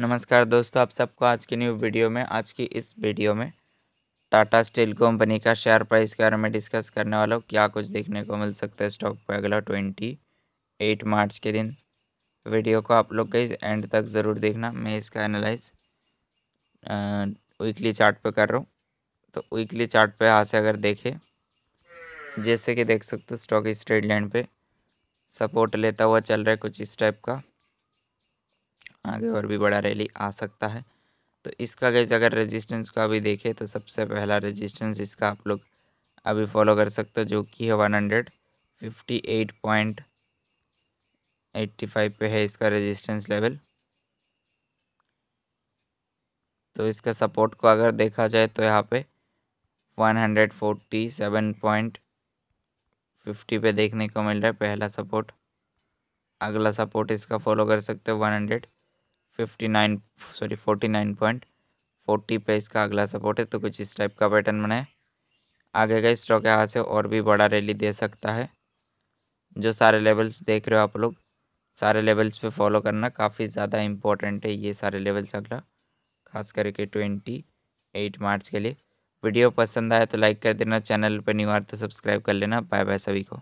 नमस्कार दोस्तों आप सबको आज की न्यू वीडियो में आज की इस वीडियो में टाटा स्टील कंपनी का शेयर प्राइस के बारे में डिस्कस करने वाला हूँ क्या कुछ देखने को मिल सकता है स्टॉक पर अगला ट्वेंटी एट मार्च के दिन वीडियो को आप लोग कहीं एंड तक ज़रूर देखना मैं इसका एनालाइज वीकली चार्ट पे कर रहा हूँ तो वीकली चार्ट पे यहाँ से अगर देखें जैसे कि देख सकते हो स्टॉक इस ट्रेड लाइन पर सपोर्ट लेता हुआ चल रहा है कुछ इस टाइप का आगे और भी बड़ा रैली आ सकता है तो इसका गैस अगर रेजिस्टेंस को अभी देखें तो सबसे पहला रेजिस्टेंस इसका आप लोग अभी फॉलो कर सकते हो जो कि है one hundred fifty eight point eighty five पे है इसका रेजिस्टेंस लेवल तो इसका सपोर्ट को अगर देखा जाए तो यहाँ पे one hundred forty seven point fifty पे देखने को मिल रहा है पहला सपोर्ट अगला सपोर्ट इसका फॉलो कर सकते हो one hundred fifty nine sorry forty nine point forty पे इसका अगला सपोर्ट है तो कुछ इस टाइप का पैटर्न बनाए आगे का स्टॉक यहाँ से और भी बड़ा रैली दे सकता है जो सारे लेवल्स देख रहे हो आप लोग सारे लेवल्स पे फॉलो करना काफ़ी ज़्यादा इंपॉर्टेंट है ये सारे लेवल्स अगला खास करके ट्वेंटी एट मार्च के लिए वीडियो पसंद आया तो लाइक कर देना चैनल पर नहीं हुआ तो सब्सक्राइब कर लेना बाय बाय सभी को